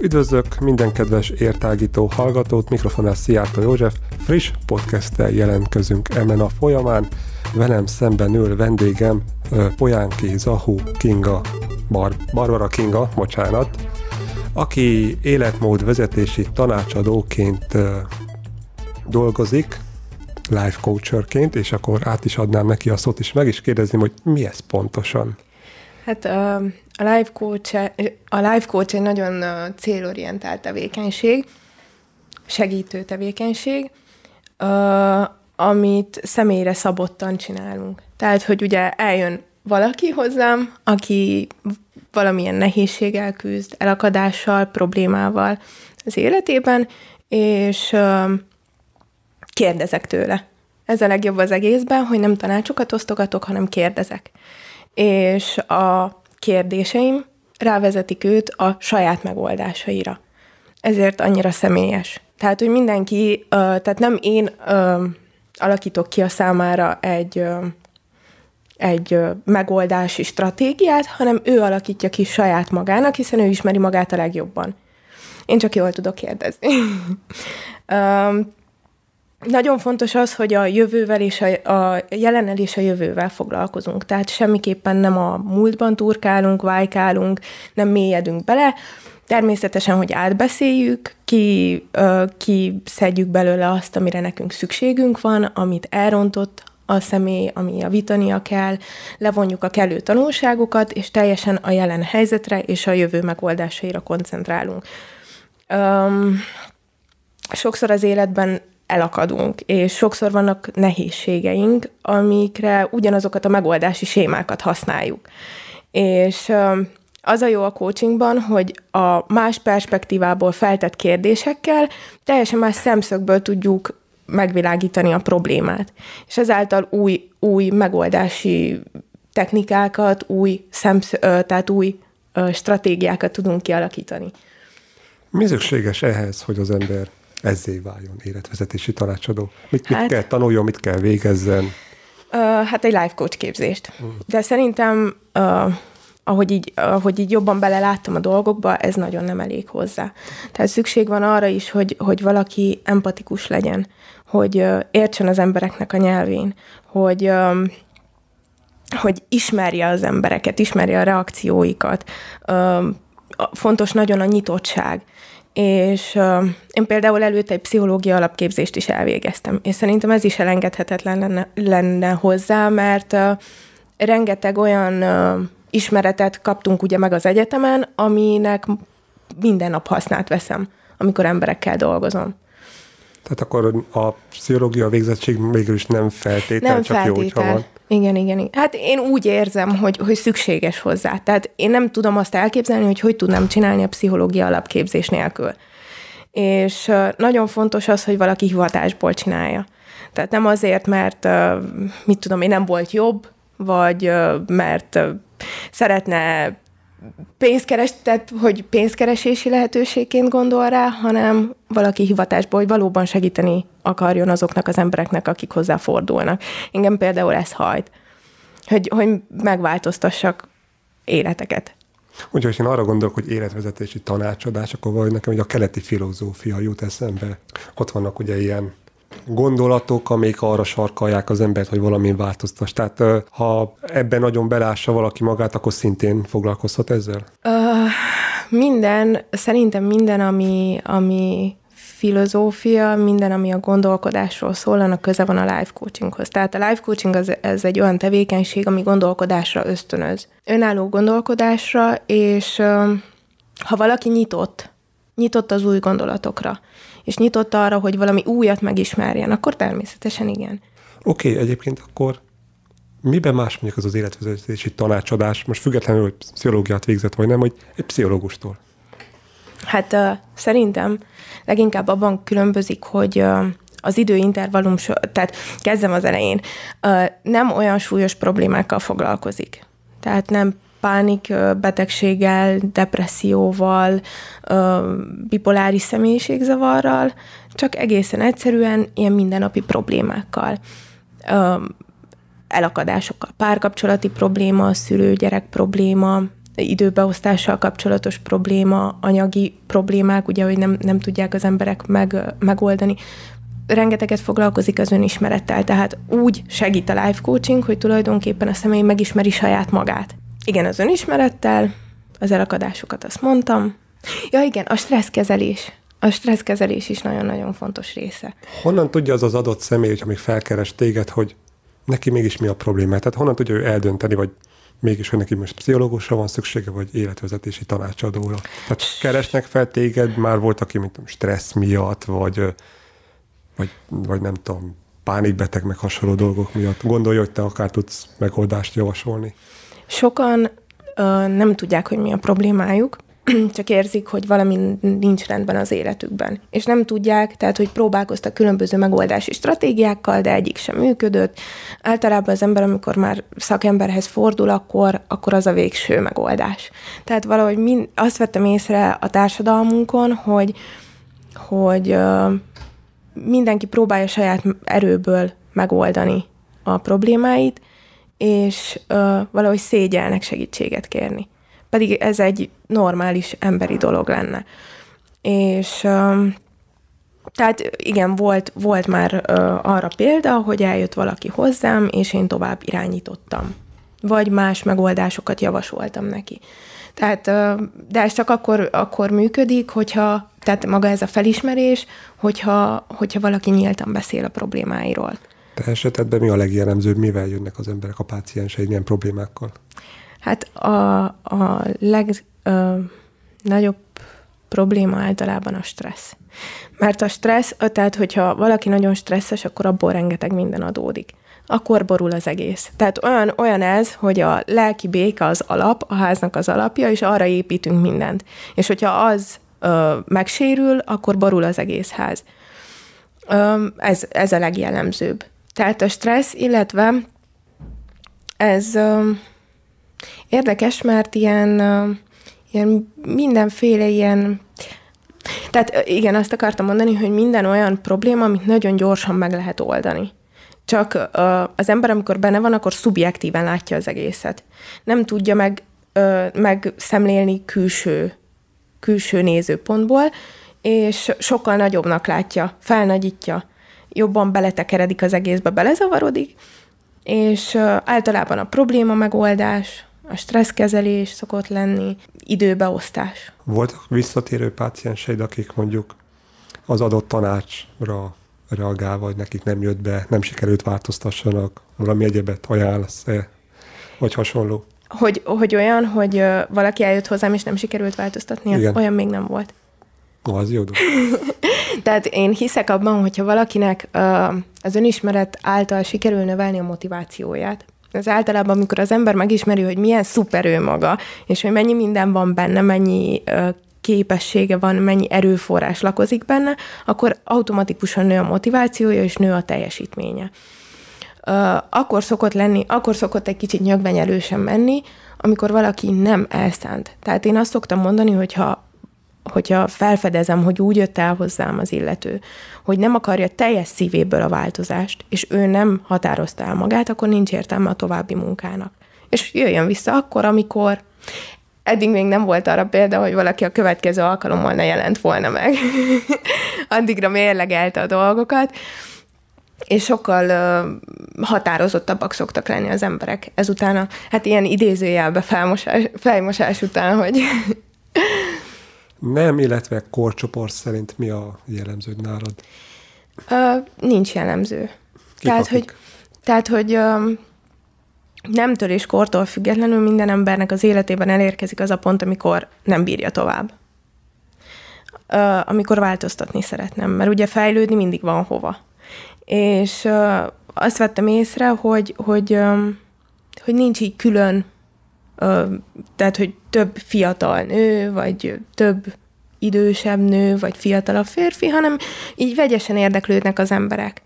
Üdvözlök minden kedves értágító hallgatót, mikrofonás Szijjártó József, friss podcasttel jelentkezünk emen a folyamán. Velem szemben ül vendégem Polyánki Zahu Kinga, Bar- Barbara Kinga, bocsánat, aki életmód vezetési tanácsadóként dolgozik, life coacherként, és akkor át is adnám neki a szót, és meg is kérdezném, hogy mi ez pontosan. Hát a life coach, a life coach egy nagyon célorientált tevékenység, segítő tevékenység, amit személyre szabottan csinálunk. Tehát, hogy ugye eljön valaki hozzám, aki valamilyen nehézséggel küzd, elakadással, problémával az életében, és kérdezek tőle. Ez a legjobb az egészben, hogy nem tanácsokat osztogatok, hanem kérdezek. És a kérdéseim rávezetik őt a saját megoldásaira. Ezért annyira személyes. Tehát, hogy mindenki, tehát nem én alakítok ki a számára egy egy megoldási stratégiát, hanem ő alakítja ki saját magának, hiszen ő ismeri magát a legjobban. Én csak jól tudok kérdezni. um, nagyon fontos az, hogy a jövővel és a, a jelennel és a jövővel foglalkozunk. Tehát semmiképpen nem a múltban turkálunk, vájkálunk, nem mélyedünk bele. Természetesen, hogy átbeszéljük, ki, ki szedjük belőle azt, amire nekünk szükségünk van, amit elrontott, a személy, ami a vitania kell, levonjuk a kellő tanulságokat, és teljesen a jelen helyzetre és a jövő megoldásaira koncentrálunk. Um, sokszor az életben elakadunk, és sokszor vannak nehézségeink, amikre ugyanazokat a megoldási sémákat használjuk. És um, az a jó a coachingban, hogy a más perspektívából feltett kérdésekkel teljesen más szemszögből tudjuk megvilágítani a problémát. És ezáltal új, új megoldási technikákat, új szemsz, tehát új stratégiákat tudunk kialakítani. Mi szükséges ehhez, hogy az ember ezzé váljon életvezetési tanácsadó? Mit, hát, kell tanuljon, mit kell végezzen? hát egy life coach képzést. Mm. De szerintem, ö, ahogy, így, ahogy így jobban beleláttam a dolgokba, ez nagyon nem elég hozzá. Tehát szükség van arra is, hogy, hogy valaki empatikus legyen hogy értsen az embereknek a nyelvén, hogy hogy ismerje az embereket, ismerje a reakcióikat. Fontos nagyon a nyitottság. És én például előtte egy pszichológia alapképzést is elvégeztem, és szerintem ez is elengedhetetlen lenne, lenne hozzá, mert rengeteg olyan ismeretet kaptunk ugye meg az egyetemen, aminek minden nap hasznát veszem, amikor emberekkel dolgozom. Tehát akkor a pszichológia végzettség mégis nem feltétel, nem csak feltétel. jó, hogyha van. Igen, igen, igen. Hát én úgy érzem, hogy, hogy szükséges hozzá. Tehát én nem tudom azt elképzelni, hogy hogy tudnám csinálni a pszichológia alapképzés nélkül. És nagyon fontos az, hogy valaki hivatásból csinálja. Tehát nem azért, mert mit tudom én, nem volt jobb, vagy mert szeretne pénzkeres, tehát hogy pénzkeresési lehetőségként gondol rá, hanem valaki hivatásból, hogy valóban segíteni akarjon azoknak az embereknek, akik hozzá fordulnak. Engem például ez hajt, hogy, hogy megváltoztassak életeket. Úgyhogy én arra gondolok, hogy életvezetési tanácsadás, akkor vagy nekem hogy a keleti filozófia jut eszembe. Ott vannak ugye ilyen gondolatok, amik arra sarkalják az embert, hogy valamin változtass. Tehát ha ebben nagyon belássa valaki magát, akkor szintén foglalkozhat ezzel? Uh, minden, szerintem minden, ami, ami filozófia, minden, ami a gondolkodásról szól, annak köze van a life coachinghoz. Tehát a life coaching az, ez egy olyan tevékenység, ami gondolkodásra ösztönöz. Önálló gondolkodásra, és ha valaki nyitott, nyitott az új gondolatokra, és nyitott arra, hogy valami újat megismerjen, akkor természetesen igen. Oké, okay, egyébként akkor miben más mondjuk az az életvezetési tanácsadás, most függetlenül, hogy pszichológiát végzett vagy nem, hogy egy pszichológustól? Hát uh, szerintem leginkább abban különbözik, hogy uh, az időintervallum, tehát kezdem az elején, uh, nem olyan súlyos problémákkal foglalkozik. Tehát nem pánik betegséggel, depresszióval, bipoláris személyiségzavarral, csak egészen egyszerűen ilyen mindennapi problémákkal. Elakadásokkal, párkapcsolati probléma, szülő-gyerek probléma, időbeosztással kapcsolatos probléma, anyagi problémák, ugye, hogy nem, nem tudják az emberek meg, megoldani. Rengeteget foglalkozik az önismerettel, tehát úgy segít a life coaching, hogy tulajdonképpen a személy megismeri saját magát igen, az önismerettel, az elakadásokat azt mondtam. Ja igen, a stresszkezelés. A stresszkezelés is nagyon-nagyon fontos része. Honnan tudja az az adott személy, hogy amíg felkeres téged, hogy neki mégis mi a probléma? Tehát honnan tudja ő eldönteni, vagy mégis, hogy neki most pszichológusra van szüksége, vagy életvezetési tanácsadóra? Tehát keresnek fel téged, már volt, aki mint stressz miatt, vagy, vagy, vagy nem tudom, pánikbeteg, meg hasonló dolgok miatt. Gondolja, hogy te akár tudsz megoldást javasolni. Sokan ö, nem tudják, hogy mi a problémájuk, csak érzik, hogy valami nincs rendben az életükben. És nem tudják, tehát, hogy próbálkoztak különböző megoldási stratégiákkal, de egyik sem működött. Általában az ember, amikor már szakemberhez fordul, akkor, akkor az a végső megoldás. Tehát valahogy mind, azt vettem észre a társadalmunkon, hogy, hogy ö, mindenki próbálja saját erőből megoldani a problémáit, és ö, valahogy szégyelnek segítséget kérni. Pedig ez egy normális emberi dolog lenne. És ö, tehát igen, volt, volt már ö, arra példa, hogy eljött valaki hozzám, és én tovább irányítottam. Vagy más megoldásokat javasoltam neki. Tehát, ö, de ez csak akkor, akkor működik, hogyha, tehát maga ez a felismerés, hogyha, hogyha valaki nyíltan beszél a problémáiról. Te esetedben mi a legjellemzőbb, mivel jönnek az emberek, a pácienseid, milyen problémákkal? Hát a, a legnagyobb probléma általában a stressz. Mert a stressz, tehát hogyha valaki nagyon stresszes, akkor abból rengeteg minden adódik. Akkor borul az egész. Tehát olyan, olyan ez, hogy a lelki béke az alap, a háznak az alapja, és arra építünk mindent. És hogyha az ö, megsérül, akkor borul az egész ház. Ö, ez, ez a legjellemzőbb. Tehát a stressz, illetve ez ö, érdekes, mert ilyen, ö, ilyen mindenféle ilyen tehát igen, azt akartam mondani, hogy minden olyan probléma, amit nagyon gyorsan meg lehet oldani. Csak az ember, amikor benne van, akkor szubjektíven látja az egészet. Nem tudja meg, megszemlélni külső, külső nézőpontból, és sokkal nagyobbnak látja, felnagyítja jobban beletekeredik az egészbe, belezavarodik, és általában a probléma megoldás, a stresszkezelés szokott lenni, időbeosztás. Voltak visszatérő pácienseid, akik mondjuk az adott tanácsra reagálva, hogy nekik nem jött be, nem sikerült változtassanak, valami egyebet ajánlasz-e, vagy hasonló? Hogy, hogy olyan, hogy valaki eljött hozzám, és nem sikerült változtatni olyan még nem volt. az jó dolog. Tehát én hiszek abban, hogyha valakinek az önismeret által sikerül növelni a motivációját, ez általában, amikor az ember megismeri, hogy milyen szuper ő maga, és hogy mennyi minden van benne, mennyi képessége van, mennyi erőforrás lakozik benne, akkor automatikusan nő a motivációja, és nő a teljesítménye. Akkor szokott lenni, akkor szokott egy kicsit nyögvenyelősen menni, amikor valaki nem elszánt. Tehát én azt szoktam mondani, hogy ha hogyha felfedezem, hogy úgy jött el hozzám az illető, hogy nem akarja teljes szívéből a változást, és ő nem határozta el magát, akkor nincs értelme a további munkának. És jöjjön vissza akkor, amikor eddig még nem volt arra példa, hogy valaki a következő alkalommal ne jelent volna meg. Addigra mérlegelte a dolgokat, és sokkal uh, határozottabbak szoktak lenni az emberek ezután, a, hát ilyen idézőjelbe felmosás, felmosás után, hogy Nem, illetve korcsoport szerint mi a jellemző nálad? Ö, nincs jellemző. Kik tehát, akik? hogy, tehát, hogy ö, nemtől és kortól függetlenül minden embernek az életében elérkezik az a pont, amikor nem bírja tovább. Ö, amikor változtatni szeretném, mert ugye fejlődni mindig van hova. És ö, azt vettem észre, hogy, hogy, ö, hogy nincs így külön tehát, hogy több fiatal nő, vagy több idősebb nő, vagy fiatalabb férfi, hanem így vegyesen érdeklődnek az emberek.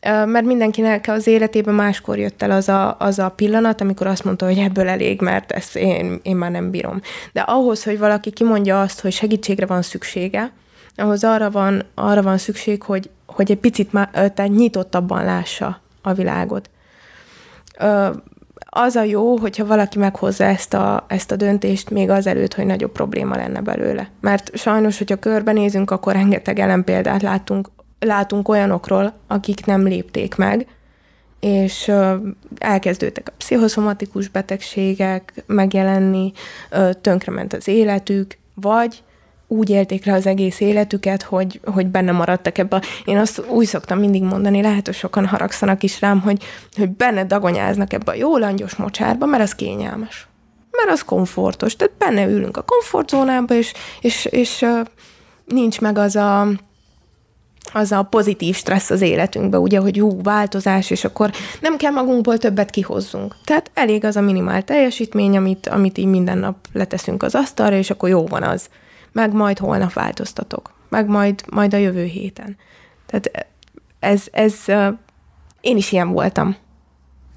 Mert mindenkinek az életében máskor jött el az a, az a pillanat, amikor azt mondta, hogy ebből elég, mert ezt én, én már nem bírom. De ahhoz, hogy valaki kimondja azt, hogy segítségre van szüksége, ahhoz arra van, arra van szükség, hogy, hogy egy picit má, tehát nyitottabban lássa a világot az a jó, hogyha valaki meghozza ezt a, ezt a döntést még azelőtt, hogy nagyobb probléma lenne belőle. Mert sajnos, hogyha körbenézünk, akkor rengeteg ellenpéldát látunk, látunk olyanokról, akik nem lépték meg, és elkezdődtek a pszichoszomatikus betegségek megjelenni, tönkrement az életük, vagy úgy élték le az egész életüket, hogy, hogy benne maradtak ebbe. Én azt úgy szoktam mindig mondani, lehet, hogy sokan haragszanak is rám, hogy, hogy benne dagonyáznak ebbe a jó langyos mocsárba, mert az kényelmes. Mert az komfortos. Tehát benne ülünk a komfortzónába, és, és, és nincs meg az a, az a pozitív stressz az életünkbe, ugye, hogy jó, változás, és akkor nem kell magunkból többet kihozzunk. Tehát elég az a minimál teljesítmény, amit, amit így minden nap leteszünk az asztalra, és akkor jó van az meg majd holnap változtatok, meg majd, majd a jövő héten. Tehát ez, ez én is ilyen voltam.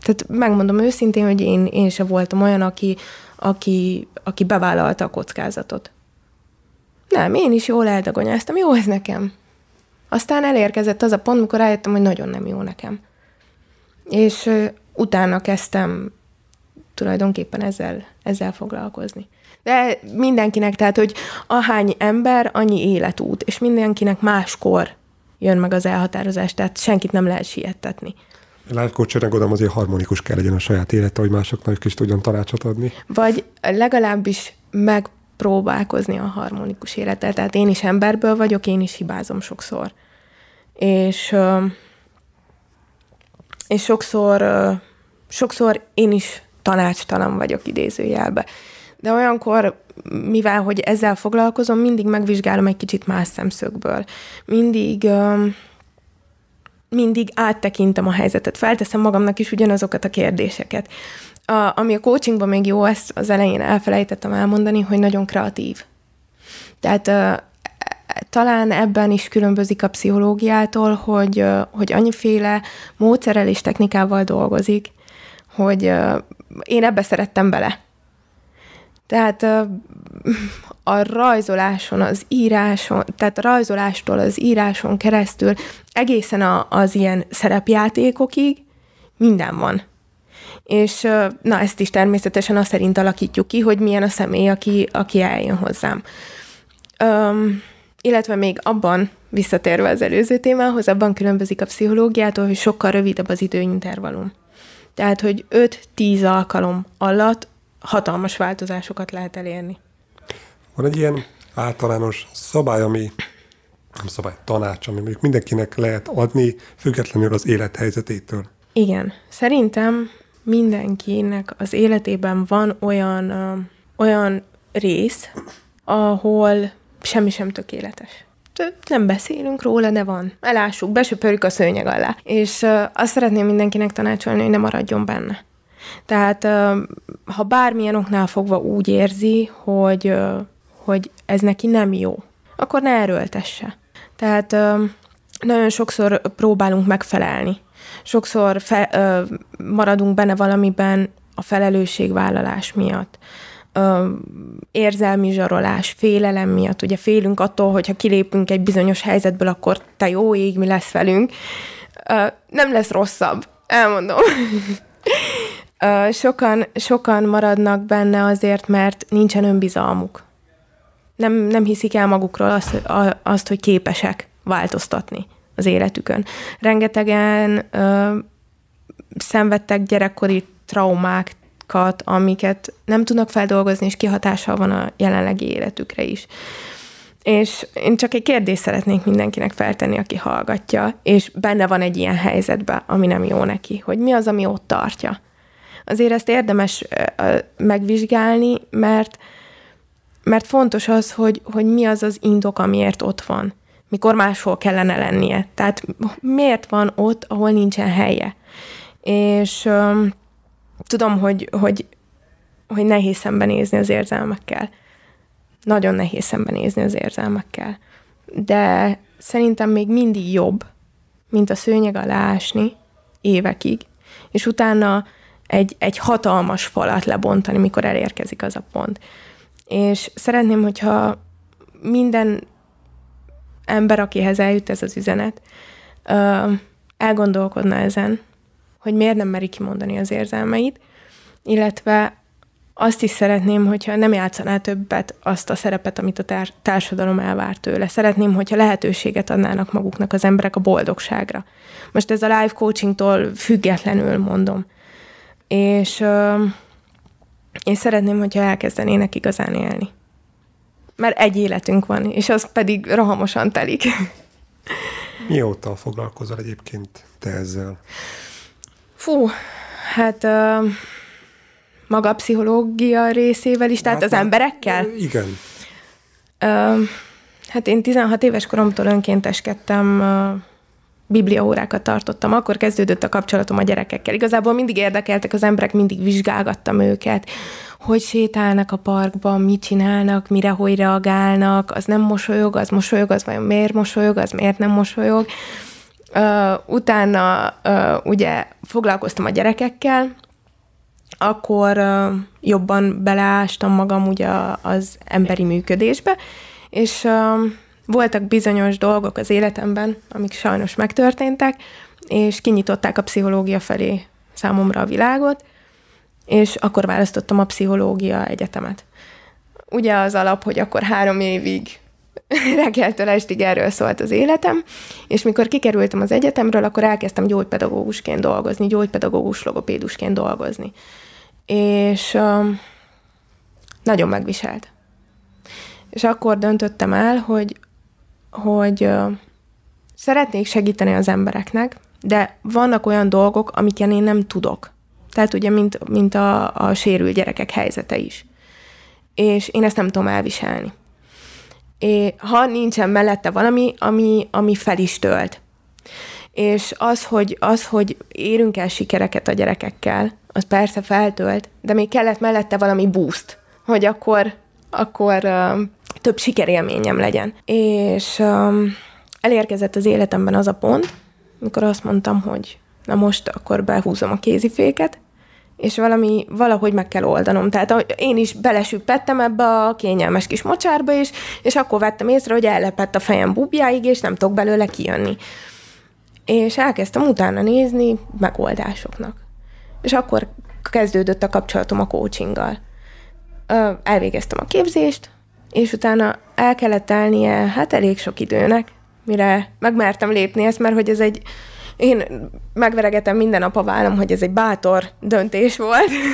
Tehát megmondom őszintén, hogy én, én sem voltam olyan, aki, aki, aki bevállalta a kockázatot. Nem, én is jól eldagonyáztam, jó ez nekem. Aztán elérkezett az a pont, mikor rájöttem, hogy nagyon nem jó nekem. És utána kezdtem tulajdonképpen ezzel, ezzel foglalkozni. De mindenkinek, tehát, hogy ahány ember, annyi életút, és mindenkinek máskor jön meg az elhatározás, tehát senkit nem lehet siettetni. Lánykócsőnek oda, azért harmonikus kell legyen a saját élete, hogy másoknak is tudjon tanácsot adni. Vagy legalábbis megpróbálkozni a harmonikus életet. Tehát én is emberből vagyok, én is hibázom sokszor. És, és sokszor, sokszor én is tanácstalan vagyok idézőjelben de olyankor, mivel hogy ezzel foglalkozom, mindig megvizsgálom egy kicsit más szemszögből. Mindig... mindig áttekintem a helyzetet, felteszem magamnak is ugyanazokat a kérdéseket. A, ami a coachingban még jó, ezt az elején elfelejtettem elmondani, hogy nagyon kreatív. Tehát talán ebben is különbözik a pszichológiától, hogy, hogy annyiféle módszerrel és technikával dolgozik, hogy én ebbe szerettem bele tehát a rajzoláson, az íráson, tehát a rajzolástól az íráson keresztül egészen a, az ilyen szerepjátékokig minden van. És na, ezt is természetesen azt szerint alakítjuk ki, hogy milyen a személy, aki, aki eljön hozzám. Öm, illetve még abban, visszatérve az előző témához, abban különbözik a pszichológiától, hogy sokkal rövidebb az időintervallum. Tehát, hogy 5-10 alkalom alatt hatalmas változásokat lehet elérni. Van egy ilyen általános szabály, ami nem szabály, tanács, ami mondjuk mindenkinek lehet adni, függetlenül az élethelyzetétől. Igen. Szerintem mindenkinek az életében van olyan, ö, olyan rész, ahol semmi sem tökéletes. Nem beszélünk róla, de van. Elássuk, besöpörjük a szőnyeg alá. És ö, azt szeretném mindenkinek tanácsolni, hogy ne maradjon benne. Tehát ha bármilyen oknál fogva úgy érzi, hogy, hogy ez neki nem jó, akkor ne erőltesse. Tehát nagyon sokszor próbálunk megfelelni. Sokszor fe, maradunk benne valamiben a felelősségvállalás miatt, érzelmi zsarolás, félelem miatt. Ugye félünk attól, hogyha kilépünk egy bizonyos helyzetből, akkor te jó ég, mi lesz velünk. nem lesz rosszabb, elmondom. Sokan, sokan maradnak benne azért, mert nincsen önbizalmuk. Nem, nem hiszik el magukról azt, a, azt, hogy képesek változtatni az életükön. Rengetegen ö, szenvedtek gyerekkori traumákat, amiket nem tudnak feldolgozni, és kihatással van a jelenlegi életükre is. És én csak egy kérdést szeretnék mindenkinek feltenni, aki hallgatja, és benne van egy ilyen helyzetben, ami nem jó neki, hogy mi az, ami ott tartja azért ezt érdemes megvizsgálni, mert, mert fontos az, hogy, hogy mi az az indok, amiért ott van, mikor máshol kellene lennie. Tehát miért van ott, ahol nincsen helye. És um, tudom, hogy, hogy, hogy nehéz szembenézni az érzelmekkel. Nagyon nehéz szembenézni az érzelmekkel. De szerintem még mindig jobb, mint a szőnyeg alá ásni évekig, és utána egy, egy hatalmas falat lebontani, mikor elérkezik az a pont. És szeretném, hogyha minden ember, akihez eljut ez az üzenet, elgondolkodna ezen, hogy miért nem meri kimondani az érzelmeit, illetve azt is szeretném, hogyha nem játszaná többet azt a szerepet, amit a társadalom elvár tőle. Szeretném, hogyha lehetőséget adnának maguknak az emberek a boldogságra. Most ez a live coachingtól függetlenül mondom és uh, én szeretném, hogyha elkezdenének igazán élni. Mert egy életünk van, és az pedig rohamosan telik. Mióta foglalkozol egyébként te ezzel? Fú, hát uh, maga a pszichológia részével is, tehát hát, az emberekkel? Igen. Uh, hát én 16 éves koromtól önkénteskedtem uh, bibliaórákat tartottam, akkor kezdődött a kapcsolatom a gyerekekkel. Igazából mindig érdekeltek az emberek, mindig vizsgálgattam őket, hogy sétálnak a parkban, mit csinálnak, mire, hogy reagálnak, az nem mosolyog, az mosolyog, az vajon miért mosolyog, az miért nem mosolyog. Uh, utána uh, ugye foglalkoztam a gyerekekkel, akkor uh, jobban beleástam magam ugye az emberi működésbe, és uh, voltak bizonyos dolgok az életemben, amik sajnos megtörténtek, és kinyitották a pszichológia felé számomra a világot, és akkor választottam a pszichológia egyetemet. Ugye az alap, hogy akkor három évig reggeltől estig erről szólt az életem, és mikor kikerültem az egyetemről, akkor elkezdtem gyógypedagógusként dolgozni, gyógypedagógus logopédusként dolgozni. És um, nagyon megviselt. És akkor döntöttem el, hogy hogy szeretnék segíteni az embereknek, de vannak olyan dolgok, amiken én nem tudok. Tehát ugye, mint, mint a, a sérült gyerekek helyzete is. És én ezt nem tudom elviselni. É, ha nincsen mellette valami, ami, ami fel is tölt. És az hogy, az, hogy érünk el sikereket a gyerekekkel, az persze feltölt, de még kellett mellette valami boost, hogy akkor, akkor több sikerélményem legyen. És um, elérkezett az életemben az a pont, mikor azt mondtam, hogy na most akkor behúzom a kéziféket, és valami, valahogy meg kell oldanom. Tehát én is belesüppettem ebbe a kényelmes kis mocsárba, is, és akkor vettem észre, hogy ellepett a fejem bubjáig, és nem tudok belőle kijönni. És elkezdtem utána nézni megoldásoknak. És akkor kezdődött a kapcsolatom a coachinggal. Elvégeztem a képzést, és utána el kellett állnie, hát elég sok időnek, mire megmertem lépni ezt, mert hogy ez egy, én megveregetem minden nap a vállam, hogy ez egy bátor döntés volt.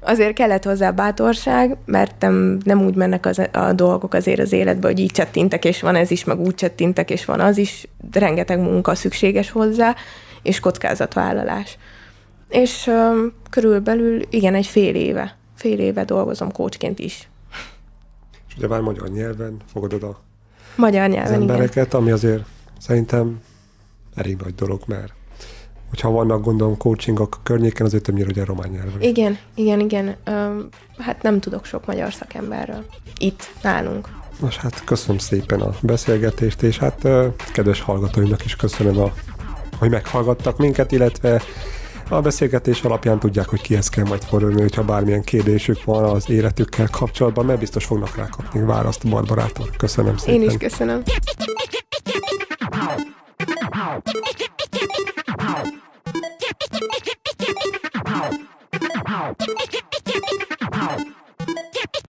azért kellett hozzá bátorság, mert nem, nem úgy mennek az, a dolgok azért az életbe, hogy így csettintek, és van ez is, meg úgy csettintek, és van az is. De rengeteg munka szükséges hozzá, és kockázatvállalás. És um, körülbelül, igen, egy fél éve, fél éve dolgozom kócsként is és ugye már magyar nyelven fogadod a magyar nyelven, az embereket, igen. ami azért szerintem elég nagy dolog, mert hogyha vannak, gondolom, coachingok környéken, azért többnyire ugye román nyelven. Igen, igen, igen. Ö, hát nem tudok sok magyar szakemberről. Itt, nálunk. Nos, hát köszönöm szépen a beszélgetést, és hát ö, kedves hallgatóimnak is köszönöm, a, hogy meghallgattak minket, illetve a beszélgetés alapján tudják, hogy kihez kell majd fordulni, hogyha bármilyen kérdésük van az életükkel kapcsolatban, mert biztos fognak rá kapni választ Barbarától. Köszönöm szépen. Én is köszönöm. Wow.